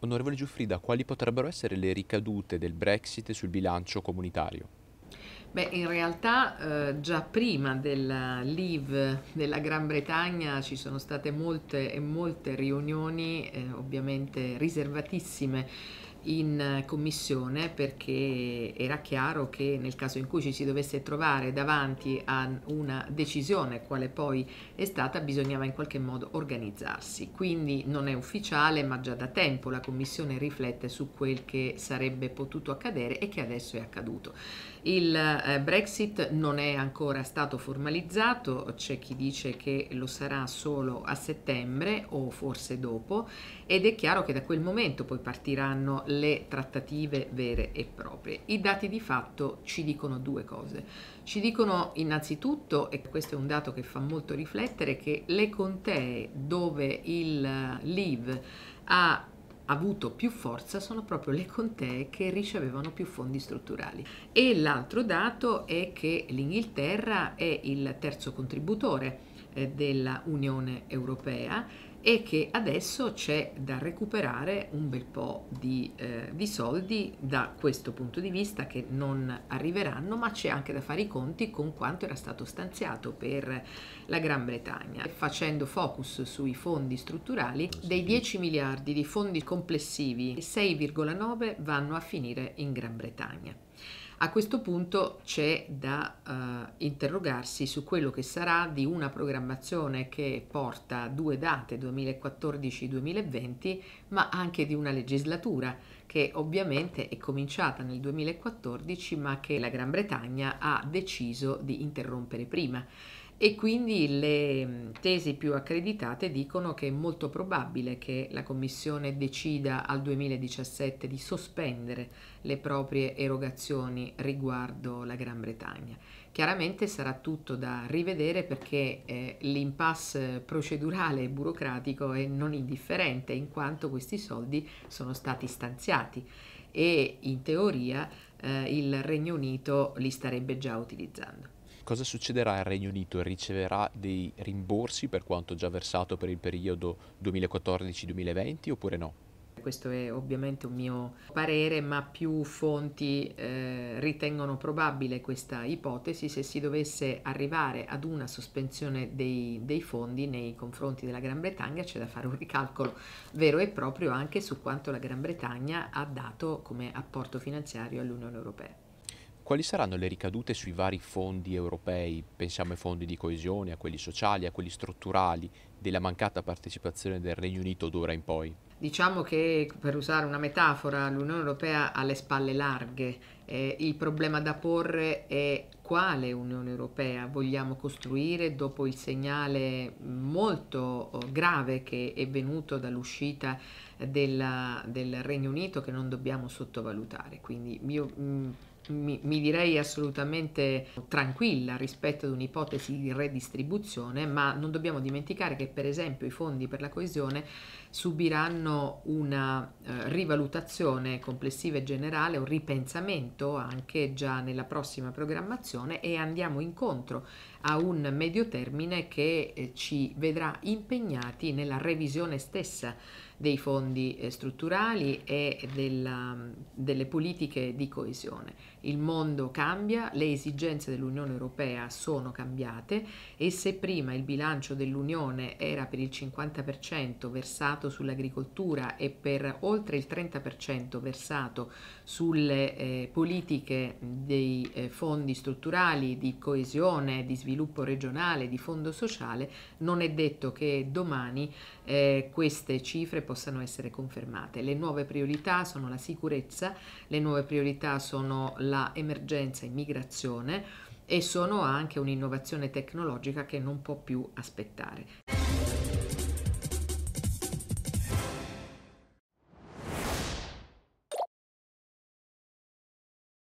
Onorevole Giuffrida, quali potrebbero essere le ricadute del Brexit sul bilancio comunitario? Beh, in realtà eh, già prima della Leave della Gran Bretagna ci sono state molte e molte riunioni, eh, ovviamente riservatissime, in commissione perché era chiaro che nel caso in cui ci si dovesse trovare davanti a una decisione quale poi è stata bisognava in qualche modo organizzarsi. Quindi non è ufficiale ma già da tempo la commissione riflette su quel che sarebbe potuto accadere e che adesso è accaduto. Il eh, Brexit non è ancora stato formalizzato, c'è chi dice che lo sarà solo a settembre o forse dopo ed è chiaro che da quel momento poi partiranno le trattative vere e proprie. I dati di fatto ci dicono due cose. Ci dicono innanzitutto, e questo è un dato che fa molto riflettere, che le contee dove il eh, LIV ha avuto più forza sono proprio le contee che ricevevano più fondi strutturali. E l'altro dato è che l'Inghilterra è il terzo contributore eh, della Unione Europea e che adesso c'è da recuperare un bel po' di, eh, di, soldi da questo punto di vista che non arriveranno, ma c'è anche da fare i conti con quanto era stato stanziato per la Gran Bretagna, facendo focus sui fondi strutturali, dei 10 miliardi di fondi complessivi, 6,9 vanno a finire in Gran Bretagna. A questo punto c'è da eh, interrogarsi su quello che sarà di una programmazione che porta due date 2014-2020, ma anche di una legislatura che ovviamente è cominciata nel 2014 ma che la Gran Bretagna ha deciso di interrompere prima e quindi le mm, tesi più accreditate dicono che è molto probabile che la Commissione decida al 2017 di sospendere le proprie erogazioni riguardo la Gran Bretagna. Chiaramente sarà tutto da rivedere perché eh, l'impasse procedurale e burocratico è non indifferente in quanto questi soldi sono stati stanziati e in teoria eh, il Regno Unito li starebbe già utilizzando. Cosa succederà al Regno Unito? Riceverà dei rimborsi per quanto già versato per il periodo 2014-2020 oppure no? Questo è ovviamente un mio parere, ma più fonti eh, ritengono probabile questa ipotesi se si dovesse arrivare ad una sospensione dei, dei, fondi nei confronti della Gran Bretagna, c'è da fare un ricalcolo vero e proprio anche su quanto la Gran Bretagna ha dato come apporto finanziario all'Unione Europea quali saranno le ricadute sui vari fondi europei, pensiamo ai fondi di coesione, a quelli sociali, a quelli strutturali, della mancata partecipazione del Regno Unito d'ora in poi? Diciamo che, per usare una metafora, l'Unione Europea ha le spalle larghe. Eh, il problema da porre è quale Unione Europea vogliamo costruire dopo il segnale molto oh, grave che è venuto dall'uscita della, del Regno Unito che non dobbiamo sottovalutare. Quindi io mh, mm, mi, mi direi assolutamente tranquilla rispetto ad un'ipotesi di redistribuzione, ma non dobbiamo dimenticare che per esempio i fondi per la coesione subiranno una eh, rivalutazione complessiva e generale, un ripensamento anche già nella prossima programmazione e andiamo incontro a un medio termine che eh, ci vedrà impegnati nella revisione stessa dei fondi eh, strutturali e della, mm, delle politiche di coesione. Il mondo cambia, le esigenze dell'Unione Europea sono cambiate e se prima il bilancio dell'Unione era per il 50% versato sull'agricoltura e per oltre il 30% versato sulle eh, politiche dei eh, fondi strutturali, di coesione, di sviluppo regionale, di fondo sociale, non è detto che domani eh, queste cifre possano essere confermate. Le nuove priorità sono la sicurezza, le nuove priorità sono la l'emergenza immigrazione e sono anche un'innovazione tecnologica che non può più aspettare.